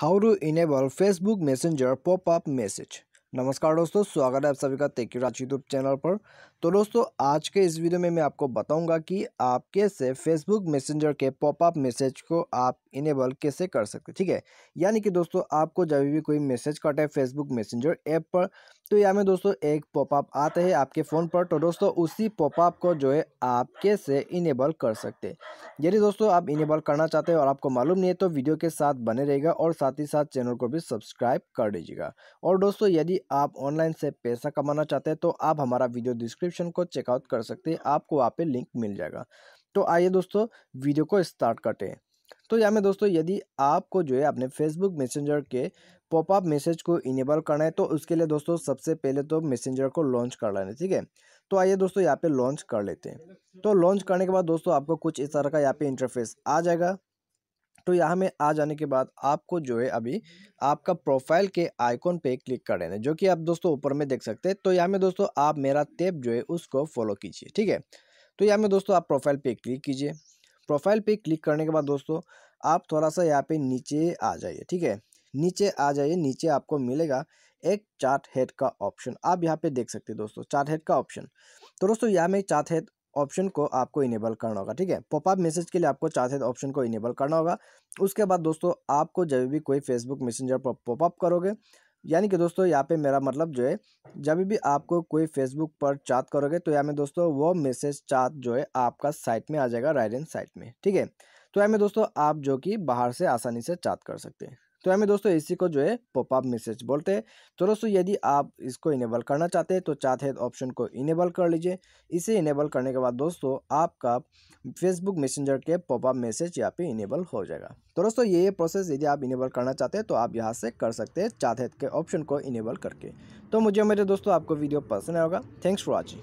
how to enable Facebook Messenger pop-up message. नमस्कार दोस्तों स्वागत है आप सभी का तेक्यू राज यूट्यूब चैनल पर तो दोस्तों आज के इस वीडियो में मैं आपको बताऊंगा कि आप कैसे फेसबुक मैसेंजर के पॉपअप मैसेज को आप इनेबल कैसे कर सकते ठीक है यानी कि दोस्तों आपको जब भी कोई मैसेज कटे फेसबुक मैसेंजर ऐप पर तो यहाँ में दोस्तों एक पॉपअप आते हैं आपके फ़ोन पर तो दोस्तों उसी पॉपअप को जो है आप कैसे इनेबल कर सकते यदि दोस्तों आप इनेबल करना चाहते हैं और आपको मालूम नहीं है तो वीडियो के साथ बने रहेगा और साथ ही साथ चैनल को भी सब्सक्राइब कर दीजिएगा और दोस्तों यदि आप ऑनलाइन से पैसा कमाना चाहते हैं तो आप हमारा वीडियो डिस्क्रिप्शन को चेकआउट कर सकते हैं आपको वहाँ पे लिंक मिल जाएगा तो आइए दोस्तों वीडियो को स्टार्ट करते हैं तो यहाँ में दोस्तों यदि आपको जो है अपने फेसबुक मैसेंजर के पॉपअप मैसेज को इनेबल करना है तो उसके लिए दोस्तों सबसे पहले तो मैसेंजर को लॉन्च कर लेना है ठीक है तो आइए दोस्तों यहाँ पे लॉन्च कर लेते हैं तो लॉन्च करने के बाद दोस्तों आपको कुछ इस तरह का यहाँ पे इंटरफेस आ जाएगा तो यहाँ में आ जाने के बाद आपको जो है अभी आपका प्रोफाइल के आइकॉन पे क्लिक कर देना जो कि आप दोस्तों ऊपर में देख सकते हैं तो यहाँ में दोस्तों आप मेरा टेप जो है उसको फॉलो कीजिए ठीक है तो यहाँ में दोस्तों आप प्रोफाइल पे क्लिक कीजिए प्रोफाइल पे क्लिक करने के बाद दोस्तों आप थोड़ा सा यहाँ पे नीचे आ जाइए ठीक है नीचे आ जाइए नीचे आपको मिलेगा एक चार्ट हेड का ऑप्शन आप यहाँ पे देख सकते हैं दोस्तों चार्ट हेड का ऑप्शन तो दोस्तों यहाँ में चार्ट हेड ऑप्शन को आपको इनेबल करना होगा ठीक है पॉपअप मैसेज के लिए आपको चाहते तो ऑप्शन को इनेबल करना होगा उसके बाद दोस्तों आपको जब भी कोई फेसबुक मैसेंजर पर पॉपअप करोगे यानी कि दोस्तों यहाँ पे मेरा मतलब जो है जब भी आपको कोई फेसबुक पर चैट करोगे तो यहाँ में दोस्तों वो मैसेज चैट जो है आपका साइट में आ जाएगा राइट हैंड साइट में ठीक है तो यहाँ में दोस्तों आप जो कि बाहर से आसानी से चैट कर सकते हैं तो हमें दोस्तों इसी को जो है पॉपअप मैसेज बोलते हैं तो दोस्तों यदि आप इसको इनेबल करना चाहते हैं तो चाहते ऑप्शन तो को इनेबल कर लीजिए इसे इनेबल करने के बाद दोस्तों आपका फेसबुक मैसेंजर के पॉपअप मैसेज यहाँ पे इनेबल हो जाएगा तो दोस्तों ये प्रोसेस यदि आप इनेबल करना चाहते हैं तो आप यहाँ से कर सकते हैं चाहते के ऑप्शन को इनेबल करके तो मुझे मेरे दोस्तों आपको वीडियो पसंद आएगा थैंक्स फॉर वॉचिंग